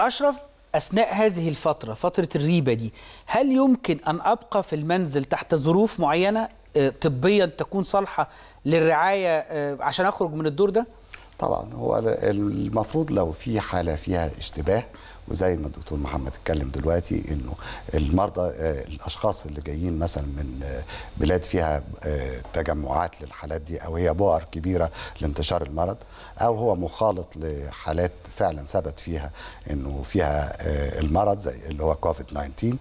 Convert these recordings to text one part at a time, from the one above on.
أشرف أثناء هذه الفترة فترة الريبة دي هل يمكن أن أبقى في المنزل تحت ظروف معينة آه، طبيا تكون صالحة للرعاية آه، عشان أخرج من الدور ده؟ طبعا هو المفروض لو في حاله فيها اشتباه وزي ما الدكتور محمد اتكلم دلوقتي انه المرضى آه، الاشخاص اللي جايين مثلا من آه، بلاد فيها آه، تجمعات للحالات دي او هي بؤر كبيره لانتشار المرض او هو مخالط لحالات فعلا ثبت فيها انه فيها المرض زي اللي هو كوفيد 19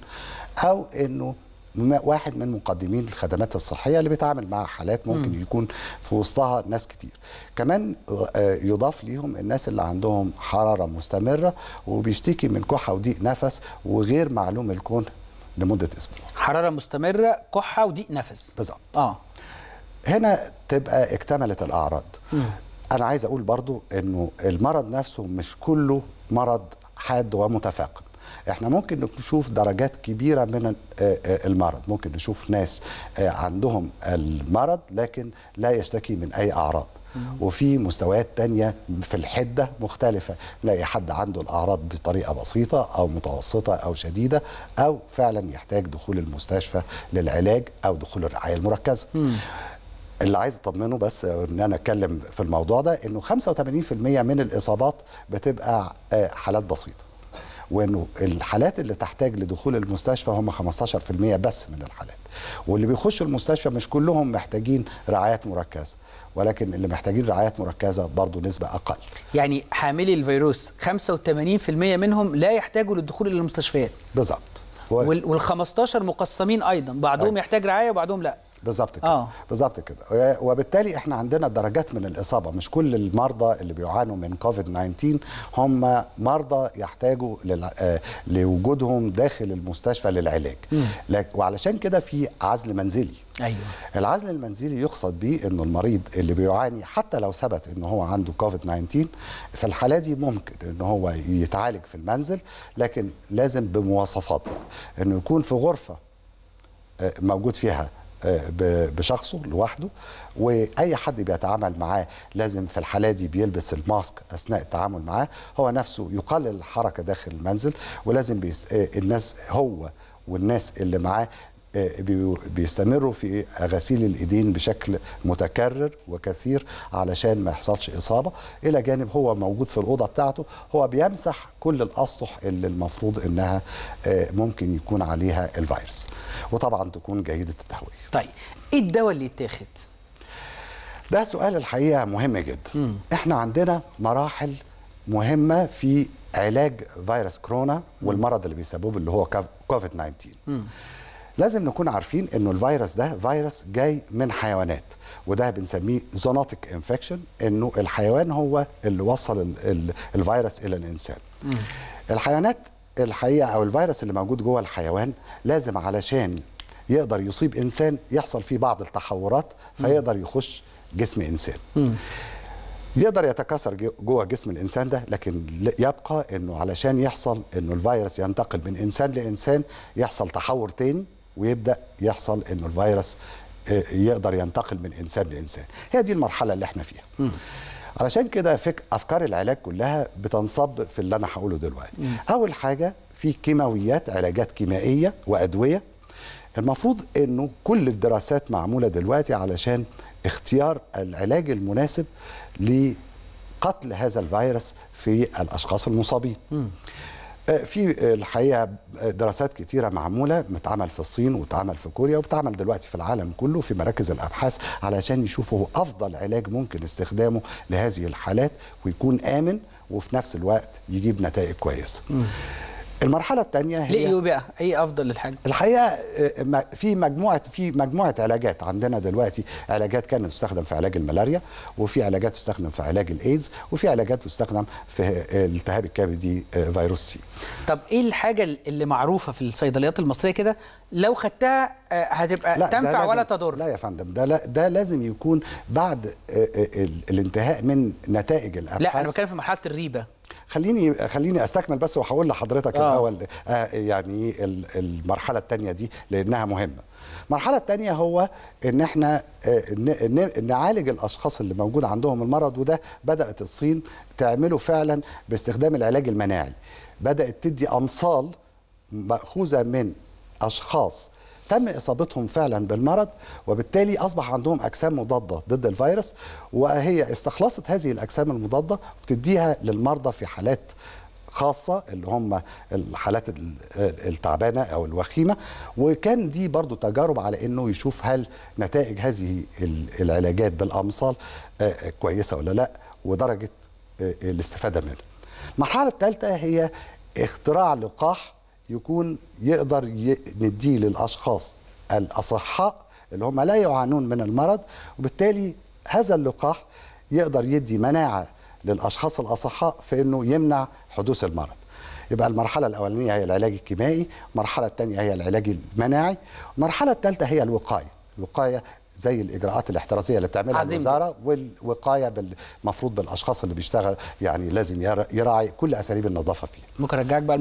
او انه واحد من مقدمين الخدمات الصحيه اللي بيتعامل مع حالات ممكن يكون في وسطها ناس كتير كمان آه، يضاف ليهم الناس اللي عندهم حراره مستمره وبيشتكي من كحه وضيق نفس وغير معلوم الكون لمده اسبوع حراره مستمره كحه وضيق نفس بالظبط اه هنا تبقى اكتملت الاعراض م. انا عايز اقول برضو انه المرض نفسه مش كله مرض حاد ومتفاقم احنا ممكن نشوف درجات كبيره من آه، آه، المرض ممكن نشوف ناس آه، عندهم المرض لكن لا يشتكي من اي اعراض وفي مستويات تانية في الحدة مختلفة نلاقي حد عنده الأعراض بطريقة بسيطة أو متوسطة أو شديدة أو فعلا يحتاج دخول المستشفى للعلاج أو دخول الرعاية المركزة اللي عايز اطمنه بس ان انا اتكلم في الموضوع ده انه 85% من الاصابات بتبقى حالات بسيطه وانه الحالات اللي تحتاج لدخول المستشفى هم 15% بس من الحالات واللي بيخشوا المستشفى مش كلهم محتاجين رعايات مركزه ولكن اللي محتاجين رعايات مركزه برضه نسبه اقل. يعني حاملي الفيروس 85% منهم لا يحتاجوا للدخول الى المستشفيات. بالظبط. وال 15 مقسمين ايضا، بعضهم أي. أيوة. يحتاج رعايه وبعضهم لا. بالظبط كده آه. بالظبط كده وبالتالي احنا عندنا درجات من الاصابه مش كل المرضى اللي بيعانوا من كوفيد 19 هم مرضى يحتاجوا آه، لوجودهم داخل المستشفى للعلاج وعلشان كده في عزل منزلي ايوه العزل المنزلي يقصد بيه انه المريض اللي بيعاني حتى لو ثبت ان هو عنده كوفيد 19 في الحاله دي ممكن ان هو يتعالج في المنزل لكن لازم بمواصفات بقى انه يكون في غرفه آه، موجود فيها آه، بشخصه لوحده واي حد بيتعامل معاه لازم في الحاله دي بيلبس الماسك اثناء التعامل معاه هو نفسه يقلل الحركه داخل المنزل ولازم آه، الناس هو والناس اللي معاه بيستمروا في غسيل الايدين بشكل متكرر وكثير علشان ما يحصلش اصابه الى جانب هو موجود في الاوضه بتاعته هو بيمسح كل الاسطح اللي المفروض انها آه، ممكن يكون عليها الفيروس وطبعا تكون جيده التهويه طيب ايه الدواء اللي يتاخد ده سؤال الحقيقه مهم جدا م. احنا عندنا مراحل مهمه في علاج فيروس كورونا والمرض اللي بيسببه اللي هو كوفيد 19 م. لازم نكون عارفين انه الفيروس ده فيروس جاي من حيوانات وده بنسميه زوناتيك انفكشن انه الحيوان هو اللي وصل الفيروس الى الانسان الحيوانات الحقيقه او الفيروس اللي موجود جوه الحيوان لازم علشان يقدر يصيب انسان يحصل فيه بعض التحورات فيقدر يخش جسم انسان يقدر يتكاثر جوه جسم الانسان ده لكن يبقى انه علشان يحصل انه الفيروس ينتقل من انسان لانسان يحصل تحور تاني ويبدا يحصل انه الفيروس آه، يقدر ينتقل من انسان لانسان هي دي المرحله اللي احنا فيها علشان كده فك افكار العلاج كلها بتنصب في اللي انا هقوله دلوقتي اول حاجه في كيماويات علاجات كيميائيه وادويه المفروض انه كل الدراسات معموله دلوقتي علشان اختيار العلاج المناسب لقتل هذا الفيروس في الاشخاص المصابين م. آه، في آه، الحقيقه آه، دراسات كتيره معموله متعمل في الصين وتعمل في كوريا وبتعمل دلوقتي في العالم كله في مراكز الابحاث علشان يشوفوا افضل علاج ممكن استخدامه لهذه الحالات ويكون امن وفي نفس الوقت يجيب نتائج كويسه المرحله الثانيه هي ليه بقى ايه افضل الحاجه الحقيقه آه، في مجموعه في مجموعه علاجات عندنا دلوقتي علاجات كانت تستخدم في علاج الملاريا وفي علاجات تستخدم في علاج الايدز وفي علاجات تستخدم في آه، التهاب الكبدي آه، فيروس سي طب ايه الحاجه اللي معروفه في الصيدليات المصريه كده لو خدتها هتبقى لا تنفع لازم ولا تضر لا يا فندم ده لا ده لازم يكون بعد الانتهاء من نتائج الابحاث لا انا بتكلم في مرحله الريبه خليني خليني استكمل بس واحول لحضرتك آه. الاول آه يعني المرحله الثانيه دي لانها مهمه المرحله الثانيه هو ان احنا آه، نعالج الاشخاص اللي موجود عندهم المرض وده بدات الصين تعمله فعلا باستخدام العلاج المناعي بدات تدي امصال ماخوذه من اشخاص تم اصابتهم فعلا بالمرض وبالتالي اصبح عندهم اجسام مضاده ضد الفيروس وهي استخلصت هذه الاجسام المضاده وبتديها للمرضى في حالات خاصة اللي هم الحالات التعبانة أو الوخيمة وكان دي برضو تجارب على أنه يشوف هل نتائج هذه العلاجات بالأمصال آه، آه، كويسة ولا لا ودرجة آه، الاستفادة منها المرحلة الثالثة هي اختراع لقاح يكون يقدر نديه للاشخاص الاصحاء اللي هم لا يعانون من المرض وبالتالي هذا اللقاح يقدر يدي مناعه للاشخاص الاصحاء في انه يمنع حدوث المرض يبقى المرحله الاولانيه هي العلاج الكيميائي المرحله الثانيه هي العلاج المناعي المرحله الثالثه هي الوقايه الوقايه زي الاجراءات الاحترازيه اللي بتعملها عظيم. الوزاره والوقايه المفروض بالاشخاص اللي بيشتغل يعني لازم يراعي كل اساليب النظافه فيه ممكن ارجعك بقى